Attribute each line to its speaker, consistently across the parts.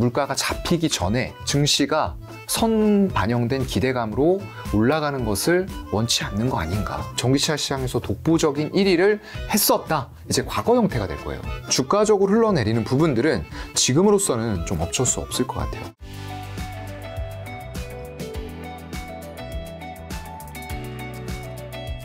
Speaker 1: 물가가 잡히기 전에 증시가 선 반영된 기대감으로 올라가는 것을 원치 않는 거 아닌가. 전기차 시장에서 독보적인 1위를 했었다. 이제 과거 형태가 될 거예요. 주가적으로 흘러내리는 부분들은 지금으로서는 좀
Speaker 2: 어쩔 수 없을 것 같아요.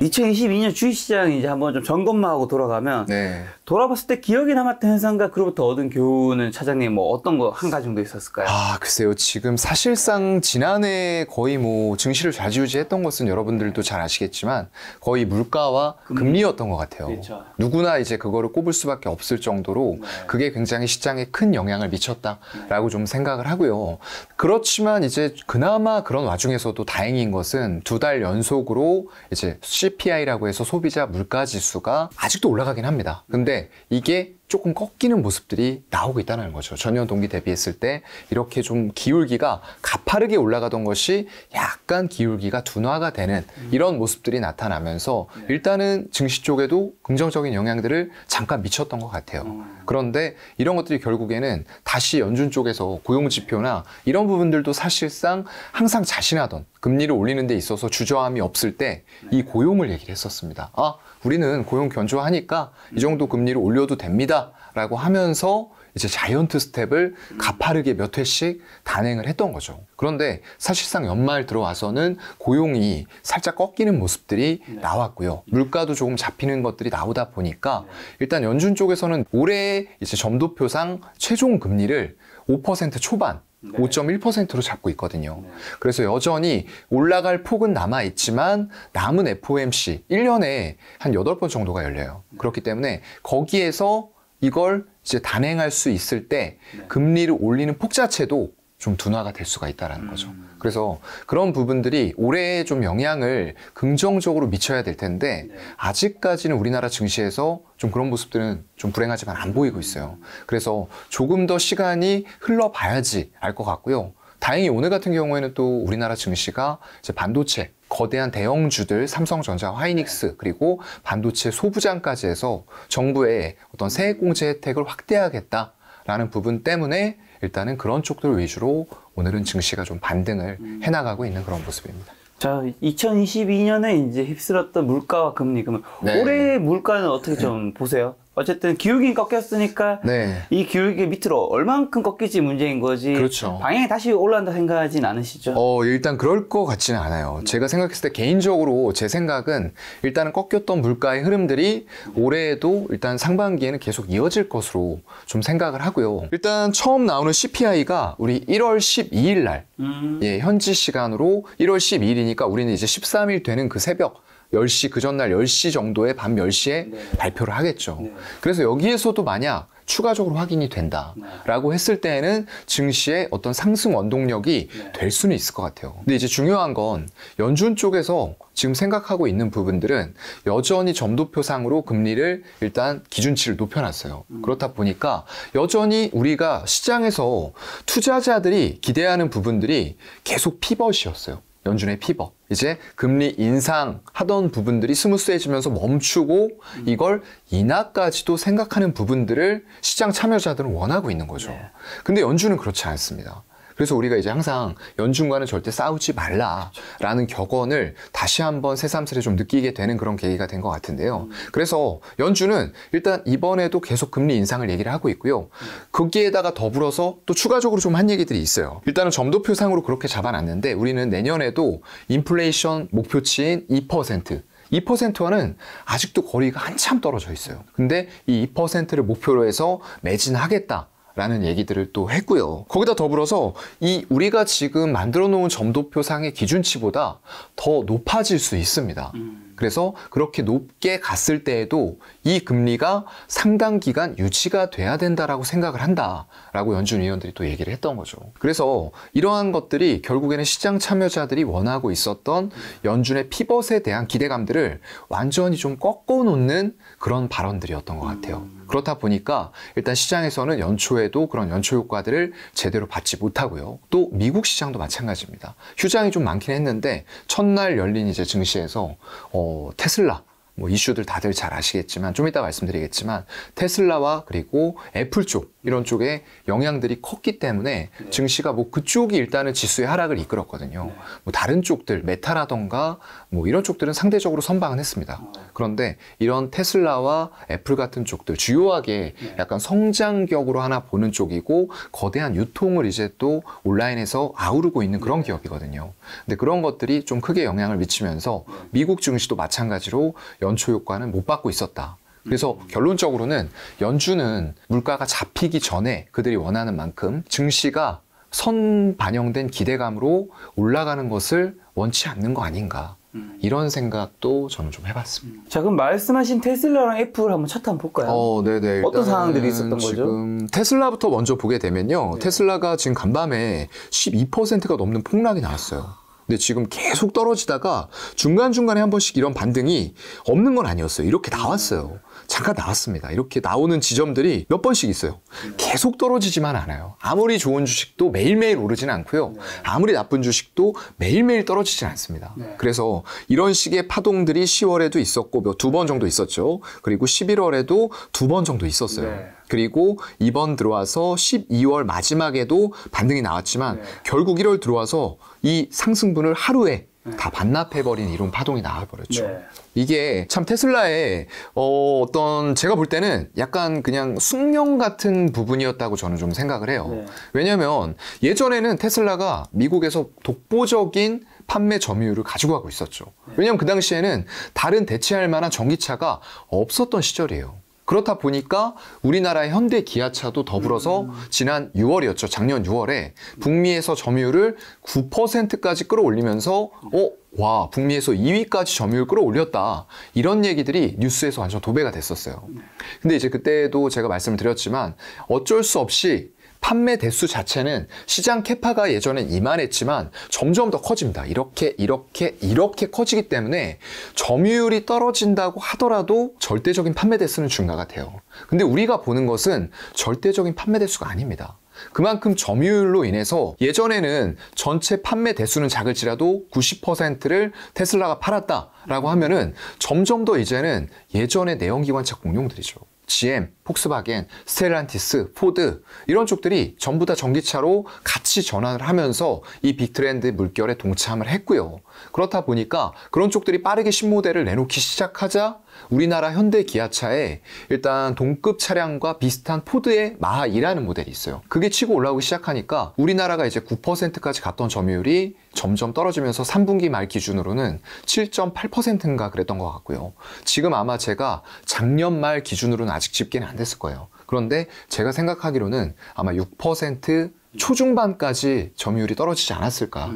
Speaker 2: 2 0 2 2년 주식시장 이제 이 한번 좀 점검하고 만 돌아가면 네. 돌아봤을 때 기억에 남았던 현상과 그로부터 얻은 교훈은 차장님 뭐 어떤 거 한 가지 정도 있었을까요? 아 글쎄요 지금 사실상 지난해 거의 뭐 증시를 좌지우지했던
Speaker 1: 것은 여러분들도 잘 아시겠지만 거의 물가와 금리. 였던것 같아요. 그렇죠. 누구나 이제 그거를 꼽을 수밖에 없을 정도로 네. 그게 굉장히 시장에 큰 영향을 미쳤다라고 네. 좀 생각을 하고요. 그렇지만 이제 그나마 그런 와중에서도 다행인 것은 두 달 연속으로 이제 CPI라고 해서 소비자 물가 지수가 아직도 올라가긴 합니다. 근데 있는데 이게 조금 꺾이는 모습들이 나오고 있다는 거죠. 전년 동기 대비했을 때 이렇게 좀 기울기가 가파르게 올라가던 것이 약간 기울기가 둔화가 되는 이런 모습들이 나타나면서 네. 일단은 증시 쪽에도 긍정적인 영향들을 잠깐 미쳤던 것 같아요. 음. 그런데 이런 것들이 결국에는 다시 연준 쪽에서 고용 지표나 이런 부분들도 사실상 항상 자신하던 금리를 올리는 데 있어서 주저함이 없을 때이 네. 고용을 얘기를 했었습니다. 아, 우리는 고용 견조하니까 이 정도 금리를 올려도 됩니다라고 하면서 이제 자이언트 스텝을 가파르게 몇 회씩 단행을 했던 거죠. 그런데 사실상 연말 들어와서는 고용이 살짝 꺾이는 모습들이 네. 나왔고요. 물가도 조금 잡히는 것들이 나오다 보니까 네. 일단 연준 쪽에서는 올해 이제 점도표상 최종 금리를 5% 초반 네. 5.1%로 잡고 있거든요. 네. 그래서 여전히 올라갈 폭은 남아 있지만 남은 FOMC 1년에 한 8번 정도가 열려요. 네. 그렇기 때문에 거기에서 이걸 이제 단행할 수 있을 때 네. 금리를 올리는 폭 자체도 좀 둔화가 될 수가 있다라는 음. 거죠. 그래서 그런 부분들이 올해에 좀 영향을 긍정적으로 미쳐야 될 텐데 아직까지는 우리나라 증시에서 좀 그런 모습들은 좀 불행하지만 안 보이고 있어요. 그래서 조금 더 시간이 흘러봐야지 알 것 같고요. 다행히 오늘 같은 경우에는 또 우리나라 증시가 이제 반도체 거대한 대형주들 삼성전자, 화이닉스 그리고 반도체 소부장까지 해서 정부의 어떤 세액공제 혜택을 확대하겠다라는 부분 때문에 일단은
Speaker 2: 그런 쪽들 위주로 오늘은 증시가 좀 반등을 음. 해나가고 있는 그런 모습입니다. 자, 2022년에 이제 휩쓸었던 물가와 금리 그러면 네. 올해 물가는 어떻게 좀 보세요? 어쨌든 기울기 꺾였으니까 네. 이 기울기 밑으로 얼만큼 꺾이지 문제인 거지 그렇죠. 방향이 다시 올라간다 생각하진 않으시죠? 어 일단 그럴
Speaker 1: 것 같지는 않아요. 제가 생각했을 때 개인적으로 제 생각은 일단은 꺾였던 물가의 흐름들이 올해에도 일단 상반기에는 계속 이어질 것으로 좀 생각을 하고요. 일단 처음 나오는 CPI가 우리 1월 12일 날 음. 예, 현지 시간으로 1월 12일이니까 우리는 이제 13일 되는 그 새벽 10시 그 전날 10시 정도에 밤 10시에 네. 발표를 하겠죠. 네. 그래서 여기에서도 만약 추가적으로 확인이 된다라고 네. 했을 때는 에 증시의 어떤 상승 원동력이 네. 될 수는 있을 것 같아요. 근데 이제 중요한 건 연준 쪽에서 지금 생각하고 있는 부분들은 여전히 점도표상으로 금리를 일단 기준치를 높여놨어요. 음. 그렇다 보니까 여전히 우리가 시장에서 투자자들이 기대하는 부분들이 계속 피벗이었어요. 연준의 피벗. 이제 금리 인상하던 부분들이 스무스해지면서 멈추고 이걸 인하까지도 생각하는 부분들을 시장 참여자들은 원하고 있는 거죠. 네. 근데 연준은 그렇지 않습니다. 그래서 우리가 이제 항상 연준과는 절대 싸우지 말라라는 격언을 다시 한번 새삼스레 좀 느끼게 되는 그런 계기가 된 것 같은데요. 그래서 연준은 일단 이번에도 계속 금리 인상을 얘기를 하고 있고요. 거기에다가 더불어서 또 추가적으로 좀 한 얘기들이 있어요. 일단은 점도표상으로 그렇게 잡아놨는데 우리는 내년에도 인플레이션 목표치인 2% 2%와는 아직도 거리가 한참 떨어져 있어요. 근데 이 2%를 목표로 해서 매진하겠다. 라는 얘기들을 또 했고요. 거기다 더불어서 이 우리가 지금 만들어 놓은 점도표상의 기준치보다 더 높아질 수 있습니다. 음. 그래서 그렇게 높게 갔을 때에도 이 금리가 상당 기간 유지가 돼야 된다라고 생각을 한다라고 연준 위원들이 또 얘기를 했던 거죠. 그래서 이러한 것들이 결국에는 시장 참여자들이 원하고 있었던 연준의 피벗에 대한 기대감들을 완전히 좀 꺾어 놓는 그런 발언들이었던 것 같아요. 음. 그렇다 보니까 일단 시장에서는 연초에도 그런 연초 효과들을 제대로 받지 못하고요. 또 미국 시장도 마찬가지입니다. 휴장이 좀 많긴 했는데 첫날 열린 이제 증시에서 어, 테슬라 뭐 이슈들 다들 잘 아시겠지만 좀 이따 말씀드리겠지만 테슬라와 그리고 애플 쪽 이런 쪽에 영향들이 컸기 때문에 네. 증시가 뭐 그쪽이 일단은 지수의 하락을 이끌었거든요. 뭐 다른 쪽들 메타라던가 뭐 이런 쪽들은 상대적으로 선방은 했습니다. 아. 그런데 이런 테슬라와 애플 같은 쪽들 주요하게 네. 약간 성장격으로 하나 보는 쪽이고 거대한 유통을 이제 또 온라인에서 아우르고 있는 그런 네. 기업이거든요. 근데 그런 것들이 좀 크게 영향을 미치면서 네. 미국 증시도 마찬가지로 연초 효과는 못 받고 있었다. 그래서 음. 결론적으로는 연준은 물가가 잡히기 전에 그들이 원하는 만큼 증시가 선 반영된 기대감으로 올라가는 것을 원치 않는 거 아닌가. 음. 이런 생각도 저는 좀 해봤습니다. 자 그럼 말씀하신 테슬라랑 애플 한번 차트 한번 볼까요? 어, 네네. 어떤 상황들이 있었던 지금 거죠? 테슬라부터 먼저 보게 되면요. 네. 테슬라가 지금 간밤에 12%가 넘는 폭락이 나왔어요. 근데 지금 계속 떨어지다가 중간중간에 한 번씩 이런 반등이 없는 건 아니었어요. 이렇게 나왔어요. 잠깐 나왔습니다. 이렇게 나오는 지점들이 몇 번씩 있어요. 계속 떨어지지만 않아요. 아무리 좋은 주식도 매일매일 오르지는 않고요. 아무리 나쁜 주식도 매일매일 떨어지진 않습니다. 네. 그래서 이런 식의 파동들이 10월에도 있었고 두 번 정도 있었죠. 그리고 11월에도 두 번 정도 있었어요. 네. 그리고 이번 들어와서 12월 마지막에도 반등이 나왔지만 네. 결국 1월 들어와서 이 상승분을 하루에 네. 다 반납해버린 이론 파동이 나와버렸죠. 네. 이게 참 테슬라의 어, 어떤 제가 볼 때는 약간 그냥 숙명 같은 부분이었다고 저는 좀 생각을 해요. 네. 왜냐하면 예전에는 테슬라가 미국에서 독보적인 판매 점유율을 가지고 가고 있었죠. 네. 왜냐하면 그 당시에는 다른 대체할 만한 전기차가 없었던 시절이에요. 그렇다 보니까 우리나라의 현대 기아차도 더불어서 음. 지난 6월이었죠. 작년 6월에 북미에서 점유율을 9%까지 끌어올리면서 어, 와, 북미에서 2위까지 점유율 끌어올렸다. 이런 얘기들이 뉴스에서 완전 도배가 됐었어요. 네. 근데 이제 그때도 제가 말씀을 드렸지만 어쩔 수 없이 판매 대수 자체는 시장 캐파가 예전엔 이만했지만 점점 더 커집니다. 이렇게 이렇게 이렇게 커지기 때문에 점유율이 떨어진다고 하더라도 절대적인 판매 대수는 증가가 돼요. 근데 우리가 보는 것은 절대적인 판매 대수가 아닙니다. 그만큼 점유율로 인해서 예전에는 전체 판매 대수는 작을지라도 90%를 테슬라가 팔았다라고 하면은 점점 더 이제는 예전의 내연기관차 공룡들이죠. GM, 폭스바겐, 스텔란티스, 포드 이런 쪽들이 전부 다 전기차로 같이 전환을 하면서 이 빅트렌드 물결에 동참을 했고요. 그렇다 보니까 그런 쪽들이 빠르게 신모델을 내놓기 시작하자 우리나라 현대 기아차에 일단 동급 차량과 비슷한 포드의 마하 2라는 모델이 있어요. 그게 치고 올라오기 시작하니까 우리나라가 이제 9%까지 갔던 점유율이 점점 떨어지면서 3분기 말 기준으로는 7.8%인가 그랬던 것 같고요. 지금 아마 제가 작년 말 기준으로는 아직 집계는 안 됐을 거예요. 그런데 제가 생각하기로는 아마 6% 초중반까지 점유율이 떨어지지 않았을까라고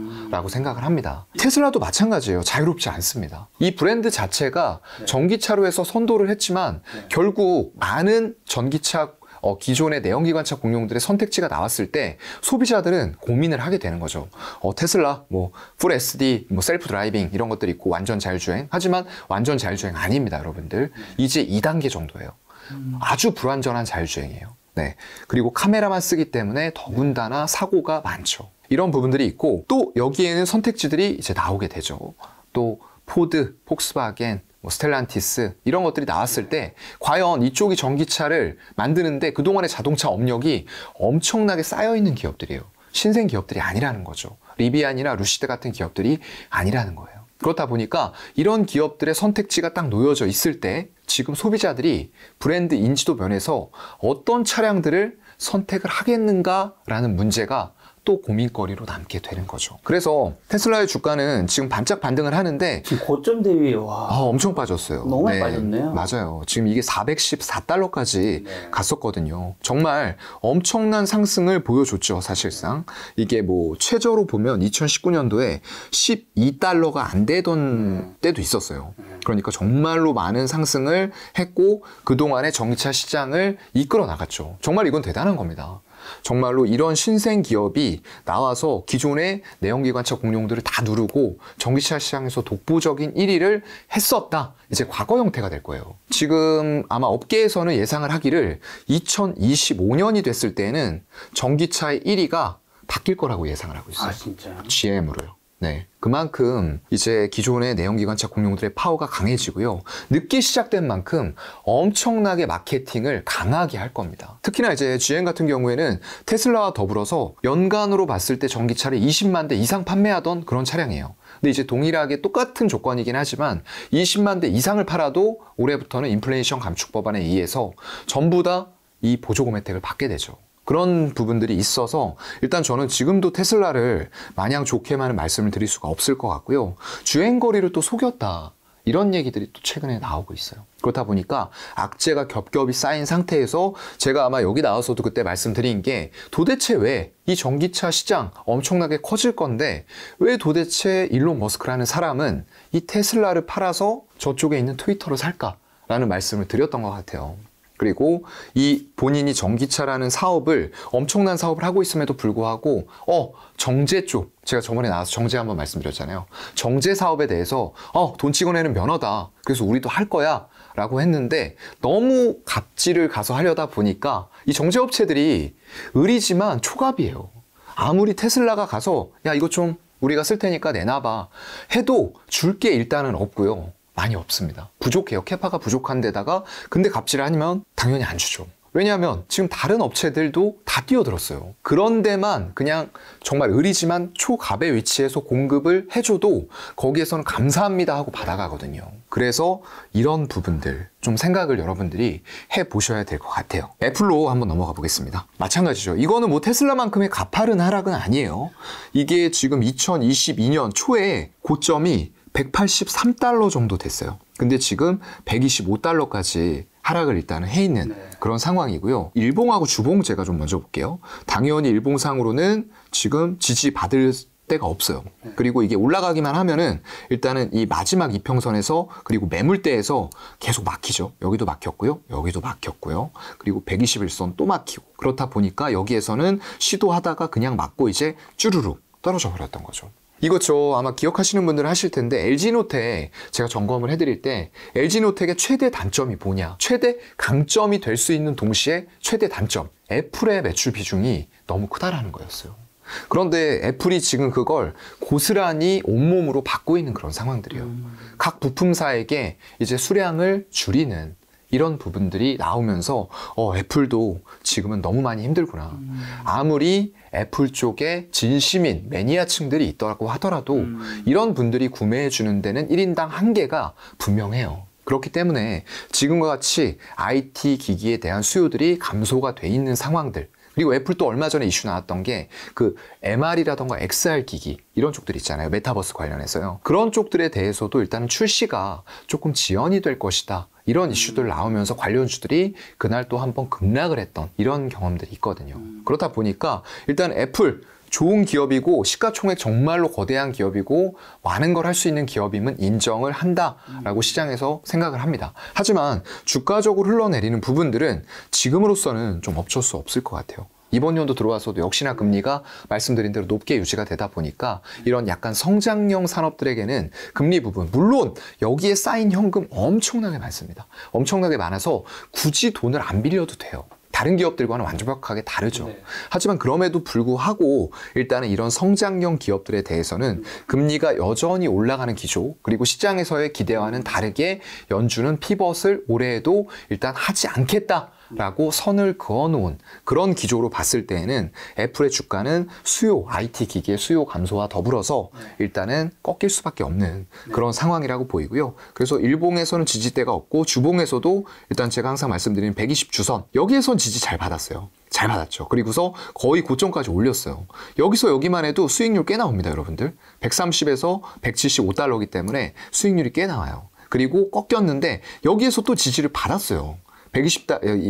Speaker 1: 음. 생각을 합니다. 테슬라도 마찬가지예요. 자유롭지 않습니다. 이 브랜드 자체가 네. 전기차로 해서 선도를 했지만 네. 결국 많은 전기차 어, 기존의 내연기관차 공룡들의 선택지가 나왔을 때 소비자들은 고민을 하게 되는 거죠. 어, 테슬라, 뭐, 풀 SD, 뭐, 셀프 드라이빙 이런 것들이 있고 완전 자율주행. 하지만 완전 자율주행 아닙니다, 여러분들. 음. 이제 2단계 정도예요. 음. 아주 불완전한 자율주행이에요. 네. 그리고 카메라만 쓰기 때문에 더군다나 사고가 많죠. 이런 부분들이 있고 또 여기에는 선택지들이 이제 나오게 되죠. 또 포드, 폭스바겐, 뭐 스텔란티스 이런 것들이 나왔을 때 과연 이쪽이 전기차를 만드는데 그동안의 자동차 업력이 엄청나게 쌓여 있는 기업들이에요. 신생 기업들이 아니라는 거죠. 리비안이나 루시드 같은 기업들이 아니라는 거예요. 그렇다 보니까 이런 기업들의 선택지가 딱 놓여져 있을 때 지금 소비자들이 브랜드 인지도 면에서 어떤 차량들을 선택을 하겠는가라는 문제가 또 고민거리로 남게 되는 거죠. 그래서 테슬라의 주가는 지금 반짝 반등을 하는데 지금 고점 대비 와 아, 엄청 빠졌어요. 너무 네, 빠졌네요. 맞아요. 지금 이게 414달러까지 네. 갔었거든요. 정말 엄청난 상승을 보여줬죠, 사실상. 이게 뭐 최저로 보면 2019년도에 12달러가 안 되던 네. 때도 있었어요. 그러니까 정말로 많은 상승을 했고 그동안의 정차 시장을 이끌어 나갔죠. 정말 이건 대단한 겁니다. 정말로 이런 신생 기업이 나와서 기존의 내연기관차 공룡들을 다 누르고 전기차 시장에서 독보적인 1위를 했었다. 이제 과거 형태가 될 거예요. 지금 아마 업계에서는 예상을 하기를 2025년이 됐을 때는 전기차의 1위가 바뀔 거라고 예상을 하고 있어요. 아, 진짜요? GM으로요. 네. 그만큼 이제 기존의 내연기관차 공룡들의 파워가 강해지고요. 늦게 시작된 만큼 엄청나게 마케팅을 강하게 할 겁니다. 특히나 이제 GM 같은 경우에는 테슬라와 더불어서 연간으로 봤을 때 전기차를 20만 대 이상 판매하던 그런 차량이에요. 근데 이제 동일하게 똑같은 조건이긴 하지만 20만 대 이상을 팔아도 올해부터는 인플레이션 감축 법안에 의해서 전부 다 이 보조금 혜택을 받게 되죠. 그런 부분들이 있어서 일단 저는 지금도 테슬라를 마냥 좋게만 말씀을 드릴 수가 없을 것 같고요. 주행거리를 또 속였다. 이런 얘기들이 또 최근에 나오고 있어요. 그렇다 보니까 악재가 겹겹이 쌓인 상태에서 제가 아마 여기 나와서도 그때 말씀드린 게 도대체 왜 이 전기차 시장 엄청나게 커질 건데 왜 도대체 일론 머스크라는 사람은 이 테슬라를 팔아서 저쪽에 있는 트위터를 살까? 라는 말씀을 드렸던 것 같아요. 그리고 이 본인이 전기차라는 사업을 엄청난 사업을 하고 있음에도 불구하고 어 정제 쪽 제가 저번에 나와서 정제 한번 말씀드렸잖아요 정제 사업에 대해서 어 돈 찍어내는 면허다 그래서 우리도 할 거야 라고 했는데 너무 갑질을 가서 하려다 보니까 이 정제 업체들이 의리지만 초갑이에요 아무리 테슬라가 가서 야 이거 좀 우리가 쓸 테니까 내놔봐 해도 줄 게 일단은 없고요 많이 없습니다. 부족해요. 캐파가 부족한 데다가 근데 갑질을 하면 당연히 안 주죠. 왜냐하면 지금 다른 업체들도 다 뛰어들었어요. 그런데만 그냥 정말 의리지만 초갑의 위치에서 공급을 해줘도 거기에서는 감사합니다 하고 받아가거든요. 그래서 이런 부분들 좀 생각을 여러분들이 해 보셔야 될 것 같아요. 애플로 한번 넘어가 보겠습니다. 마찬가지죠. 이거는 뭐 테슬라만큼의 가파른 하락은 아니에요. 이게 지금 2022년 초에 고점이 183달러 정도 됐어요. 근데 지금 125달러까지 하락을 일단은 해 있는 네. 그런 상황이고요. 일봉하고 주봉 제가 좀 먼저 볼게요. 당연히 일봉상으로는 지금 지지받을 때가 없어요. 네. 그리고 이게 올라가기만 하면은 일단은 이 마지막 이평선에서 그리고 매물대에서 계속 막히죠. 여기도 막혔고요. 여기도 막혔고요. 그리고 121선 또 막히고. 그렇다 보니까 여기에서는 시도하다가 그냥 막고 이제 쭈르룩 떨어져 버렸던 거죠. 이것저 아마 기억하시는 분들은 하실 텐데 l g 노트에 제가 점검을 해드릴 때 LG노텍의 최대 단점이 뭐냐 최대 강점이 될 수 있는 동시에 최대 단점 애플의 매출 비중이 너무 크다라는 거였어요 그런데 애플이 지금 그걸 고스란히 온몸으로 받고 있는 그런 상황들이에요 음. 각 부품사에게 이제 수량을 줄이는 이런 부분들이 나오면서 어, 애플도 지금은 너무 많이 힘들구나. 음. 아무리 애플 쪽에 진심인 매니아층들이 있더라고 하더라도 음. 이런 분들이 구매해 주는 데는 1인당 한계가 분명해요. 그렇기 때문에 지금과 같이 IT 기기에 대한 수요들이 감소가 돼 있는 상황들 그리고 애플도 얼마 전에 이슈 나왔던 게 그 MR이라던가 XR 기기 이런 쪽들 있잖아요. 메타버스 관련해서요. 그런 쪽들에 대해서도 일단은 출시가 조금 지연이 될 것이다. 이런 이슈들 나오면서 관련주들이 그날 또 한번 급락을 했던 이런 경험들이 있거든요. 그렇다 보니까 일단 애플 좋은 기업이고 시가총액 정말로 거대한 기업이고 많은 걸 할 수 있는 기업임은 인정을 한다라고 시장에서 생각을 합니다. 하지만 주가적으로 흘러내리는 부분들은 지금으로서는 좀 어쩔 수 없을 것 같아요. 이번 연도 들어와서도 역시나 금리가 말씀드린 대로 높게 유지가 되다 보니까 이런 약간 성장형 산업들에게는 금리 부분 물론 여기에 쌓인 현금 엄청나게 많습니다. 엄청나게 많아서 굳이 돈을 안 빌려도 돼요. 다른 기업들과는 완벽하게 다르죠. 네. 하지만 그럼에도 불구하고 일단은 이런 성장형 기업들에 대해서는 금리가 여전히 올라가는 기조 그리고 시장에서의 기대와는 다르게 연준은 피벗을 올해에도 일단 하지 않겠다. 라고 선을 그어놓은 그런 기조로 봤을 때에는 애플의 주가는 수요, IT 기기의 수요 감소와 더불어서 네. 일단은 꺾일 수밖에 없는 네. 그런 상황이라고 보이고요. 그래서 일봉에서는 지지대가 없고 주봉에서도 일단 제가 항상 말씀드린 120주선 여기에선 지지 잘 받았어요. 잘 받았죠. 그리고서 거의 고점까지 올렸어요. 여기서 여기만 해도 수익률 꽤 나옵니다, 여러분들. 130에서 175달러기 때문에 수익률이 꽤 나와요. 그리고 꺾였는데 여기에서 또 지지를 받았어요. 120,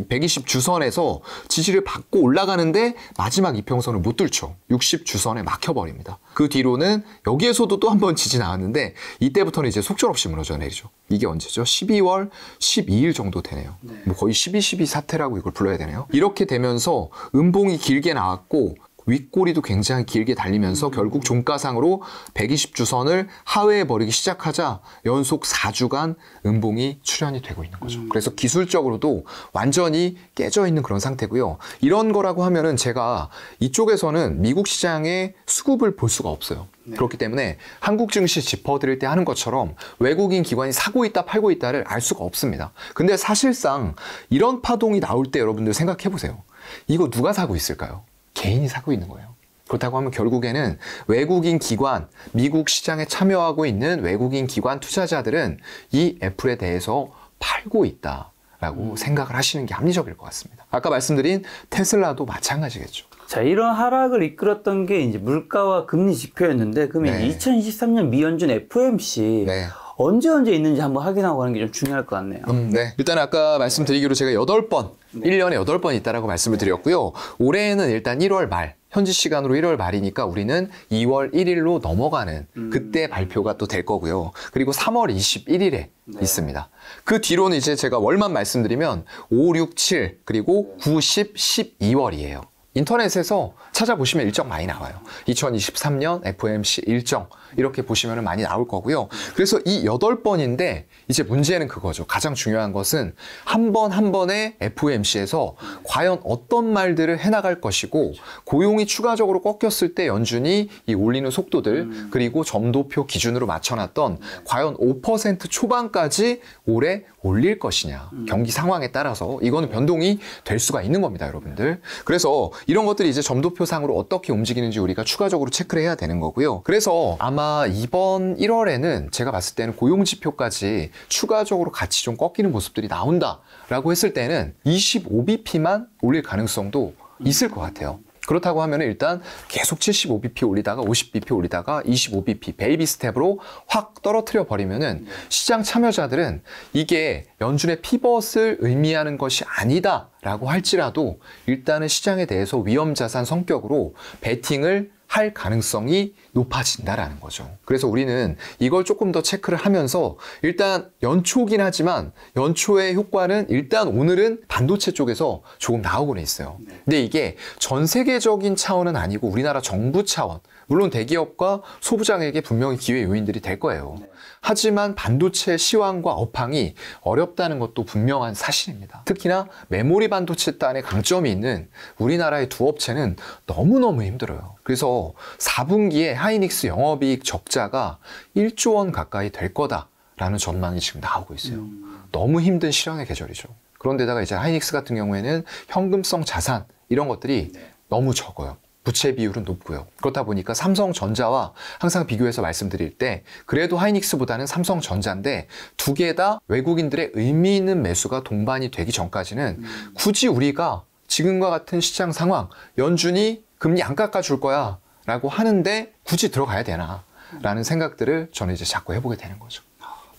Speaker 1: 120 주선에서 지지를 받고 올라가는데 마지막 이평선을 못 뚫죠. 60 주선에 막혀버립니다. 그 뒤로는 여기에서도 또 한 번 지지 나왔는데 이때부터는 이제 속절없이 무너져 내리죠. 이게 언제죠? 12월 12일 정도 되네요. 네. 뭐 거의 12, 12 사태라고 이걸 불러야 되네요. 이렇게 되면서 음봉이 길게 나왔고 윗꼬리도 굉장히 길게 달리면서 음. 결국 종가상으로 120주선을 하회해 버리기 시작하자 연속 4주간 음봉이 출현이 되고 있는 거죠. 음. 그래서 기술적으로도 완전히 깨져 있는 그런 상태고요. 이런 거라고 하면은 제가 이쪽에서는 미국 시장의 수급을 볼 수가 없어요. 네. 그렇기 때문에 한국 증시 짚어드릴 때 하는 것처럼 외국인 기관이 사고 있다 팔고 있다를 알 수가 없습니다. 근데 사실상 이런 파동이 나올 때 여러분들 생각해 보세요. 이거 누가 사고 있을까요? 개인이 사고 있는 거예요. 그렇다고 하면 결국에는 외국인 기관, 미국 시장에 참여하고 있는 외국인 기관 투자자들은 이 애플에 대해서 팔고 있다. 라고 음. 생각을 하시는 게 합리적일 것 같습니다. 아까 말씀드린 테슬라도 마찬가지겠죠.
Speaker 2: 자, 이런 하락을 이끌었던 게 이제 물가와 금리 지표였는데, 그러면 네. 2023년 미연준 f m c 네. 언제 언제 있는지 한번 확인하고 가는 게 좀 중요할 것 같네요. 음, 네.
Speaker 1: 일단 아까 말씀드리기로 제가 여덟 번 네. 일년에 여번 있다라고 말씀을 드렸고요. 올해에는 일단 1월 말 현지 시간으로 1월 말이니까 우리는 2월 1일로 넘어가는 음. 그때 발표가 또 될 거고요. 그리고 3월 21일에 네. 있습니다. 그 뒤로는 이제 제가 월만 말씀드리면 5, 6, 7 그리고 9, 10, 12월이에요. 인터넷에서 찾아보시면 일정 많이 나와요. 2023년 FOMC 일정 이렇게 보시면 많이 나올 거고요. 그래서 이 여덟 번인데 이제 문제는 그거죠. 가장 중요한 것은 한 번 한 번의 FOMC에서 과연 어떤 말들을 해나갈 것이고 고용이 추가적으로 꺾였을 때 연준이 이 올리는 속도들 음. 그리고 점도표 기준으로 맞춰놨던 과연 5% 초반까지 올해 올릴 것이냐 음. 경기 상황에 따라서 이거는 변동이 될 수가 있는 겁니다 여러분들 그래서 이런 것들이 이제 점도표상으로 어떻게 움직이는지 우리가 추가적으로 체크를 해야 되는 거고요 그래서 아마 아마 이번 1월에는 제가 봤을 때는 고용 지표까지 추가적으로 같이 좀 꺾이는 모습들이 나온다라고 했을 때는 25bp만 올릴 가능성도 있을 것 같아요. 그렇다고 하면 일단 계속 75bp 올리다가 50bp 올리다가 25bp 베이비 스텝으로 확 떨어뜨려 버리면은 시장 참여자들은 이게 연준의 피벗을 의미하는 것이 아니다라고 할지라도 일단은 시장에 대해서 위험 자산 성격으로 베팅을 할 가능성이 높아진다라는 거죠. 그래서 우리는 이걸 조금 더 체크를 하면서 일단 연초긴 하지만 연초의 효과는 일단 오늘은 반도체 쪽에서 조금 나오고는 있어요. 근데 이게 전 세계적인 차원은 아니고 우리나라 정부 차원, 물론 대기업과 소부장에게 분명히 기회 요인들이 될 거예요. 하지만 반도체 시황과 업황이 어렵다는 것도 분명한 사실입니다. 특히나 메모리 반도체 단의 강점이 있는 우리나라의 두 업체는 너무너무 힘들어요. 그래서 4분기에 하이닉스 영업이익 적자가 1조 원 가까이 될 거다라는 전망이 지금 나오고 있어요. 음. 너무 힘든 실황의 계절이죠. 그런데다가 이제 하이닉스 같은 경우에는 현금성 자산 이런 것들이 네. 너무 적어요. 부채 비율은 높고요. 그렇다 보니까 삼성전자와 항상 비교해서 말씀드릴 때 그래도 하이닉스보다는 삼성전자인데 두 개 다 외국인들의 의미 있는 매수가 동반이 되기 전까지는 음. 굳이 우리가 지금과 같은 시장 상황 연준이 금리 안 깎아줄 거야
Speaker 2: 라고 하는데 굳이 들어가야 되나 라는 생각들을 저는 이제 자꾸 해보게 되는 거죠.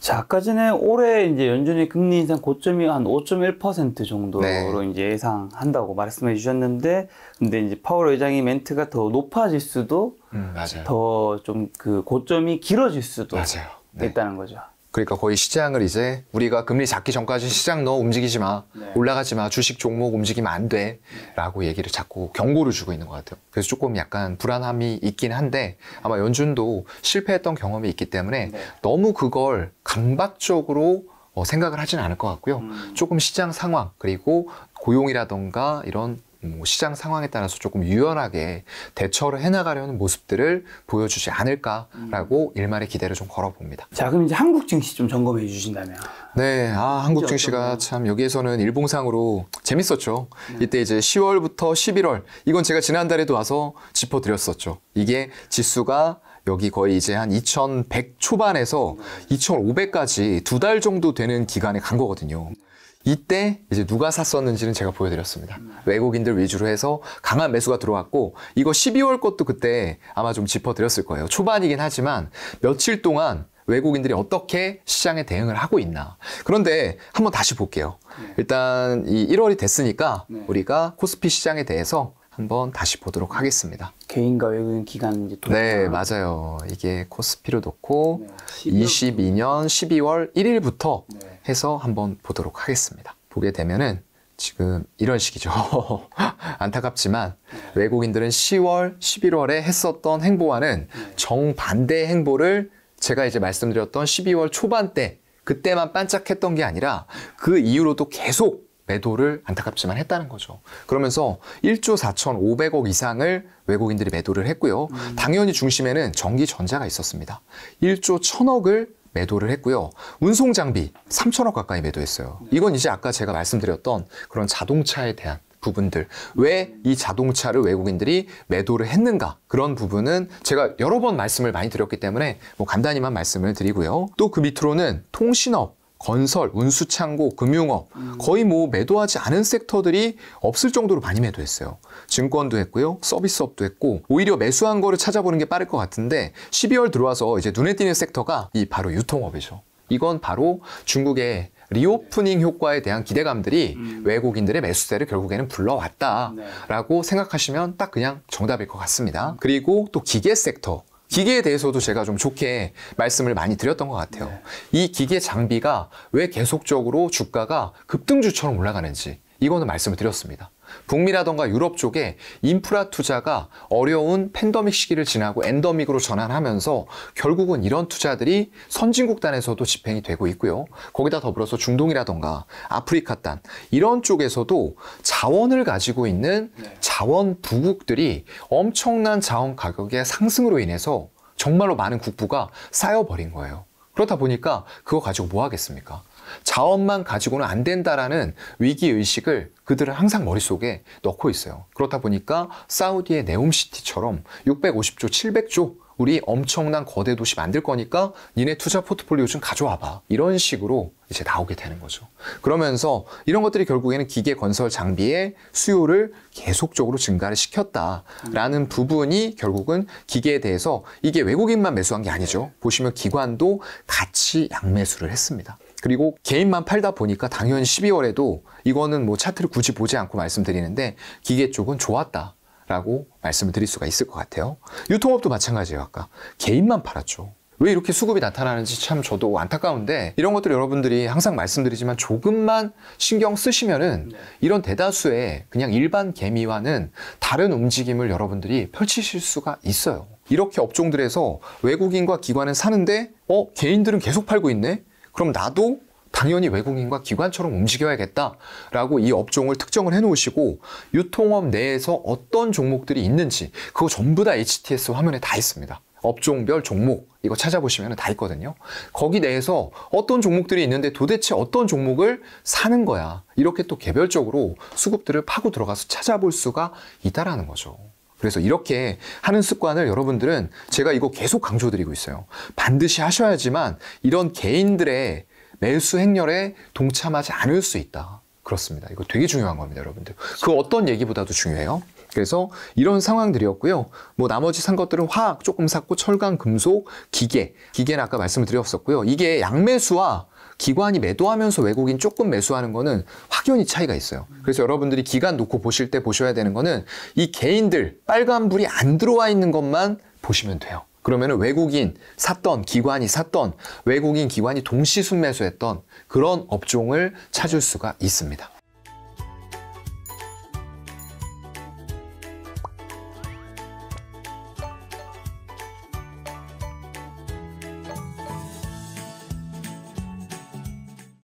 Speaker 2: 자, 아까 전에 올해 이제 연준의 금리 인상 고점이 한 5.1% 정도로 네. 이제 예상한다고 말씀해 주셨는데, 근데 이제 파월 의장이 멘트가 더 높아질 수도, 음, 더좀 그 고점이 길어질 수도 맞아요. 네. 있다는 거죠.
Speaker 1: 그러니까 거의 시장을 이제 우리가 금리 잡기 전까지 시장 너 움직이지 마. 네. 올라가지 마. 주식 종목 움직이면 안 돼. 라고 얘기를 자꾸 경고를 주고 있는 것 같아요. 그래서 조금 약간 불안함이 있긴 한데 아마 연준도 실패했던 경험이 있기 때문에 네. 너무 그걸 강박적으로 어, 생각을 하진 않을 것 같고요. 음. 조금 시장 상황 그리고 고용이라던가 이런 뭐 시장 상황에 따라서 조금 유연하게 대처를 해나가려는 모습들을 보여주지 않을까라고 음. 일말의 기대를 좀 걸어봅니다. 자, 그럼 이제 한국 증시 좀 점검해 주신다면? 네, 아, 한국 증시가 참 여기에서는 일봉상으로 재밌었죠. 네. 이때 이제 10월부터 11월, 이건 제가 지난달에도 와서 짚어드렸었죠. 이게 지수가 여기 거의 이제 한 2100 초반에서 2500까지 두 달 정도 되는 기간에 간 거거든요. 이때 이제 누가 샀었는지는 제가 보여드렸습니다. 외국인들 위주로 해서 강한 매수가 들어왔고 이거 12월 것도 그때 아마 좀 짚어드렸을 거예요. 초반이긴 하지만 며칠 동안 외국인들이 어떻게 시장에 대응을 하고 있나. 그런데 한번 다시 볼게요. 네. 일단 이 1월이 됐으니까 네. 우리가 코스피 시장에 대해서 한번 다시 보도록 하겠습니다. 개인과 외국인 기간 이제 네, 맞아요. 이게 코스피로 놓고 네, 22년 12월 1일부터 네. 해서 한번 보도록 하겠습니다. 보게 되면은 지금 이런 식이죠. 안타깝지만 네. 외국인들은 10월, 11월에 했었던 행보와는 네. 정반대 행보를 제가 이제 말씀드렸던 12월 초반 때 그때만 반짝했던 게 아니라 그 이후로도 계속 매도를 안타깝지만 했다는 거죠. 그러면서 1조 4,500억 이상을 외국인들이 매도를 했고요. 음. 당연히 중심에는 전기전자가 있었습니다. 1조 1,000억을 매도를 했고요. 운송 장비 3 0 0 0억 가까이 매도했어요. 네. 이건 이제 아까 제가 말씀드렸던 그런 자동차에 대한 부분들 왜 이 자동차를 외국인들이 매도를 했는가 그런 부분은 제가 여러 번 말씀을 많이 드렸기 때문에 뭐 간단히만 말씀을 드리고요. 또 그 밑으로는 통신업 건설, 운수창고, 금융업 거의 뭐 매도하지 않은 섹터들이 없을 정도로 많이 매도했어요. 증권도 했고요. 서비스업도 했고 오히려 매수한 거를 찾아보는 게 빠를 것 같은데 12월 들어와서 이제 눈에 띄는 섹터가 이 바로 유통업이죠. 이건 바로 중국의 리오프닝 효과에 대한 기대감들이 음. 외국인들의 매수세를 결국에는 불러왔다라고 네. 생각하시면 딱 그냥 정답일 것 같습니다. 그리고 또 기계 섹터 기계에 대해서도 제가 좀 좋게 말씀을 많이 드렸던 것 같아요. 이 기계 장비가 왜 계속적으로 주가가 급등주처럼 올라가는지 이거는 말씀을 드렸습니다. 북미라던가 유럽 쪽에 인프라 투자가 어려운 팬더믹 시기를 지나고 엔더믹으로 전환하면서 결국은 이런 투자들이 선진국 단에서도 집행이 되고 있고요. 거기다 더불어서 중동이라던가 아프리카단 이런 쪽에서도 자원을 가지고 있는 네. 자원 부국들이 엄청난 자원 가격의 상승으로 인해서 정말로 많은 국부가 쌓여버린 거예요. 그렇다 보니까 그거 가지고 뭐 하겠습니까? 자원만 가지고는 안 된다라는 위기의식을 그들은 항상 머릿속에 넣고 있어요. 그렇다 보니까 사우디의 네옴시티처럼 650조, 700조 우리 엄청난 거대 도시 만들 거니까 니네 투자 포트폴리오 좀 가져와 봐. 이런 식으로 이제 나오게 되는 거죠. 그러면서 이런 것들이 결국에는 기계 건설 장비의 수요를 계속적으로 증가를 시켰다라는 음. 부분이 결국은 기계에 대해서 이게 외국인만 매수한 게 아니죠. 보시면 기관도 같이 양매수를 했습니다. 그리고 개인만 팔다 보니까 당연 히 12월에도 이거는 뭐 차트를 굳이 보지 않고 말씀드리는데 기계 쪽은 좋았다. 라고 말씀을 드릴 수가 있을 것 같아요. 유통업도 마찬가지예요, 아까. 개인만 팔았죠. 왜 이렇게 수급이 나타나는지 참 저도 안타까운데 이런 것들 여러분들이 항상 말씀드리지만 조금만 신경 쓰시면은 네. 이런 대다수의 그냥 일반 개미와는 다른 움직임을 여러분들이 펼치실 수가 있어요. 이렇게 업종들에서 외국인과 기관은 사는데 어 개인들은 계속 팔고 있네 그럼 나도 당연히 외국인과 기관처럼 움직여야겠다라고 이 업종을 특정을 해놓으시고 유통업 내에서 어떤 종목들이 있는지 그거 전부 다 HTS 화면에 다 있습니다. 업종별 종목 이거 찾아보시면 다 있거든요. 거기 내에서 어떤 종목들이 있는데 도대체 어떤 종목을 사는 거야. 이렇게 또 개별적으로 수급들을 파고 들어가서 찾아볼 수가 있다라는 거죠. 그래서 이렇게 하는 습관을 여러분들은 제가 이거 계속 강조드리고 있어요. 반드시 하셔야지만 이런 개인들의 매수 행렬에 동참하지 않을 수 있다. 그렇습니다. 이거 되게 중요한 겁니다, 여러분들. 그 어떤 얘기보다도 중요해요. 그래서 이런 상황들이었고요. 뭐 나머지 산 것들은 화학 조금 샀고 철강, 금속, 기계. 기계는 아까 말씀을 드렸었고요. 이게 양매수와 기관이 매도하면서 외국인 조금 매수하는 거는 확연히 차이가 있어요. 그래서 여러분들이 기간 놓고 보실 때 보셔야 되는 거는 이 개인들 빨간불이 안 들어와 있는 것만 보시면 돼요. 그러면 외국인 샀던 기관이 샀던 외국인 기관이 동시 순매수했던 그런 업종을 찾을 수가 있습니다.